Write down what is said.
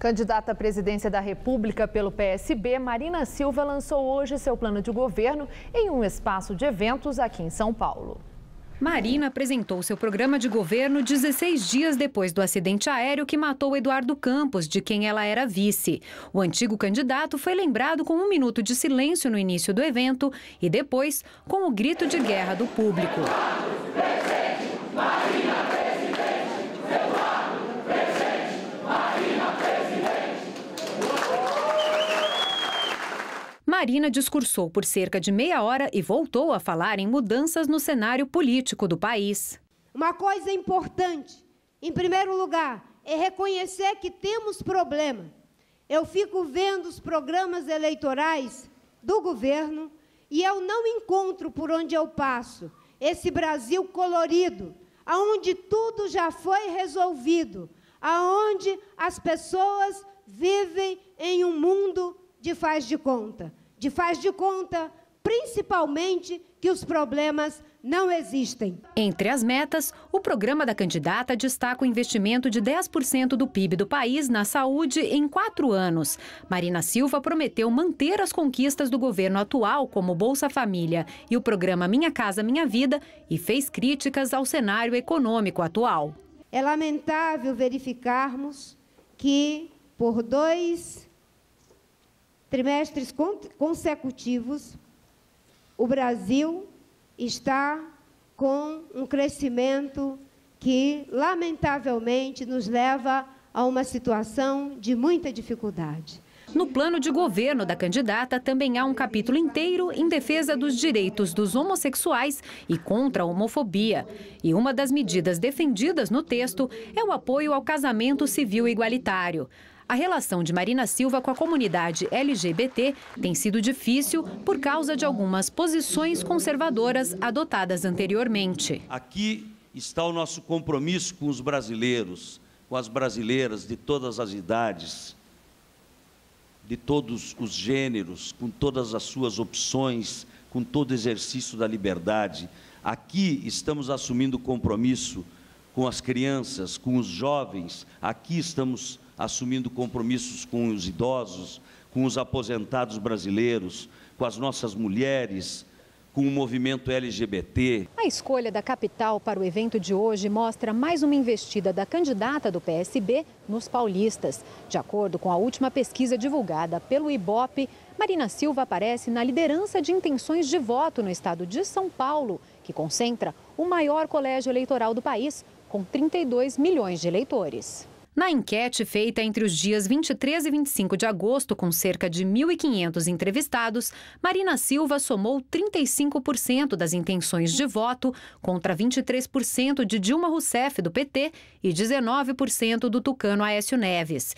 Candidata à presidência da República pelo PSB, Marina Silva lançou hoje seu plano de governo em um espaço de eventos aqui em São Paulo. Marina apresentou seu programa de governo 16 dias depois do acidente aéreo que matou Eduardo Campos, de quem ela era vice. O antigo candidato foi lembrado com um minuto de silêncio no início do evento e depois com o grito de guerra do público. Marina discursou por cerca de meia hora e voltou a falar em mudanças no cenário político do país. Uma coisa importante, em primeiro lugar, é reconhecer que temos problema. Eu fico vendo os programas eleitorais do governo e eu não encontro por onde eu passo esse Brasil colorido, aonde tudo já foi resolvido, aonde as pessoas vivem em um mundo de faz de conta de faz de conta, principalmente que os problemas não existem. Entre as metas, o programa da candidata destaca o investimento de 10% do PIB do país na saúde em quatro anos. Marina Silva prometeu manter as conquistas do governo atual, como Bolsa Família e o programa Minha Casa Minha Vida, e fez críticas ao cenário econômico atual. É lamentável verificarmos que, por dois trimestres consecutivos, o Brasil está com um crescimento que, lamentavelmente, nos leva a uma situação de muita dificuldade. No plano de governo da candidata também há um capítulo inteiro em defesa dos direitos dos homossexuais e contra a homofobia. E uma das medidas defendidas no texto é o apoio ao casamento civil igualitário a relação de Marina Silva com a comunidade LGBT tem sido difícil por causa de algumas posições conservadoras adotadas anteriormente. Aqui está o nosso compromisso com os brasileiros, com as brasileiras de todas as idades, de todos os gêneros, com todas as suas opções, com todo exercício da liberdade. Aqui estamos assumindo o compromisso com as crianças, com os jovens. Aqui estamos assumindo compromissos com os idosos, com os aposentados brasileiros, com as nossas mulheres, com o movimento LGBT. A escolha da capital para o evento de hoje mostra mais uma investida da candidata do PSB nos paulistas. De acordo com a última pesquisa divulgada pelo IBOP, Marina Silva aparece na liderança de intenções de voto no estado de São Paulo, que concentra o maior colégio eleitoral do país, com 32 milhões de eleitores. Na enquete feita entre os dias 23 e 25 de agosto, com cerca de 1.500 entrevistados, Marina Silva somou 35% das intenções de voto, contra 23% de Dilma Rousseff, do PT, e 19% do tucano Aécio Neves.